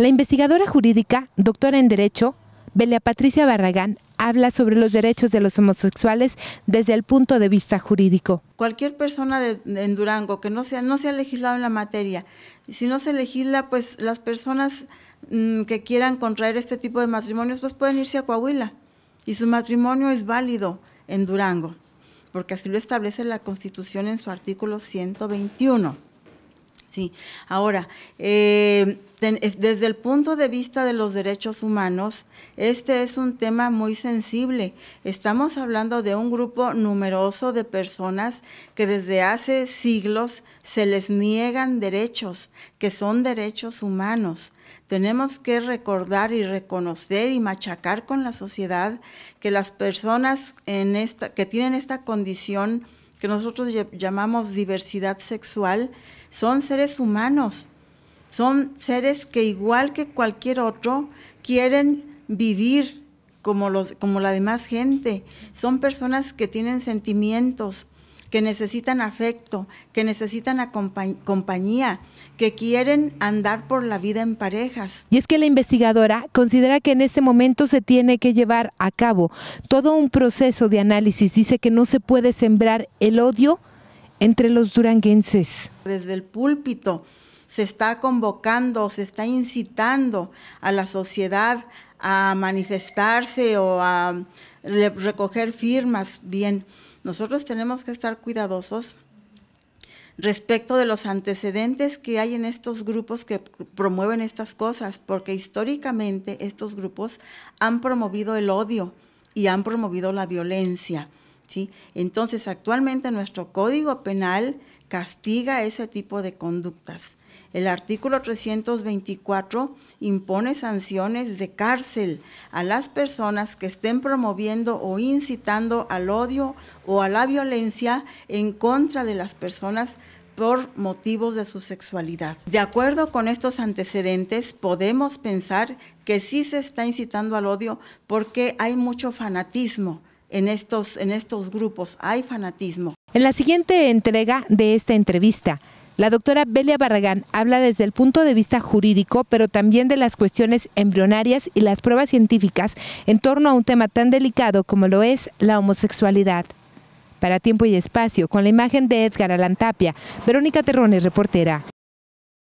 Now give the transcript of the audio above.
La investigadora jurídica, doctora en Derecho, Belia Patricia Barragán, habla sobre los derechos de los homosexuales desde el punto de vista jurídico. Cualquier persona en Durango que no sea, no sea legislado en la materia, si no se legisla, pues las personas mm, que quieran contraer este tipo de matrimonios, pues pueden irse a Coahuila y su matrimonio es válido en Durango, porque así lo establece la Constitución en su artículo 121. Sí. Ahora, eh, desde el punto de vista de los derechos humanos, este es un tema muy sensible. Estamos hablando de un grupo numeroso de personas que desde hace siglos se les niegan derechos, que son derechos humanos. Tenemos que recordar y reconocer y machacar con la sociedad que las personas en esta, que tienen esta condición que nosotros llamamos diversidad sexual, son seres humanos, son seres que igual que cualquier otro quieren vivir como, los, como la demás gente, son personas que tienen sentimientos, que necesitan afecto, que necesitan compañía, que quieren andar por la vida en parejas. Y es que la investigadora considera que en este momento se tiene que llevar a cabo todo un proceso de análisis. Dice que no se puede sembrar el odio entre los duranguenses. Desde el púlpito se está convocando, se está incitando a la sociedad a manifestarse o a um, recoger firmas. Bien, nosotros tenemos que estar cuidadosos respecto de los antecedentes que hay en estos grupos que promueven estas cosas, porque históricamente estos grupos han promovido el odio y han promovido la violencia. ¿sí? Entonces, actualmente nuestro código penal castiga ese tipo de conductas. El artículo 324 impone sanciones de cárcel a las personas que estén promoviendo o incitando al odio o a la violencia en contra de las personas por motivos de su sexualidad. De acuerdo con estos antecedentes, podemos pensar que sí se está incitando al odio porque hay mucho fanatismo en estos, en estos grupos, hay fanatismo. En la siguiente entrega de esta entrevista, la doctora Belia Barragán habla desde el punto de vista jurídico, pero también de las cuestiones embrionarias y las pruebas científicas en torno a un tema tan delicado como lo es la homosexualidad. Para Tiempo y Espacio, con la imagen de Edgar Alantapia, Verónica Terrones, reportera.